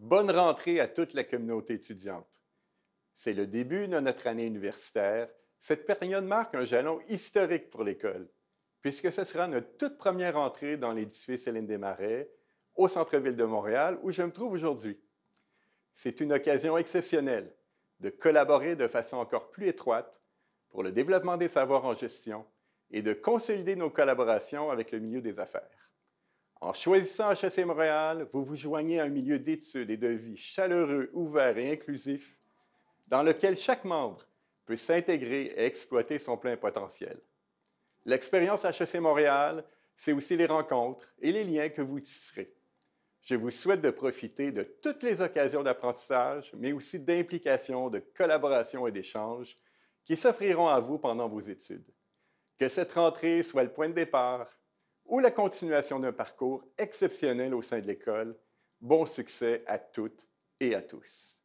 Bonne rentrée à toute la communauté étudiante. C'est le début de notre année universitaire. Cette période marque un jalon historique pour l'école, puisque ce sera notre toute première entrée dans l'édifice Hélène Desmarais, au centre-ville de Montréal, où je me trouve aujourd'hui. C'est une occasion exceptionnelle de collaborer de façon encore plus étroite pour le développement des savoirs en gestion et de consolider nos collaborations avec le milieu des affaires. En choisissant HEC Montréal, vous vous joignez à un milieu d'études et de vie chaleureux, ouvert et inclusif, dans lequel chaque membre peut s'intégrer et exploiter son plein potentiel. L'expérience HEC Montréal, c'est aussi les rencontres et les liens que vous tisserez. Je vous souhaite de profiter de toutes les occasions d'apprentissage, mais aussi d'implication, de collaboration et d'échanges qui s'offriront à vous pendant vos études. Que cette rentrée soit le point de départ ou la continuation d'un parcours exceptionnel au sein de l'école. Bon succès à toutes et à tous.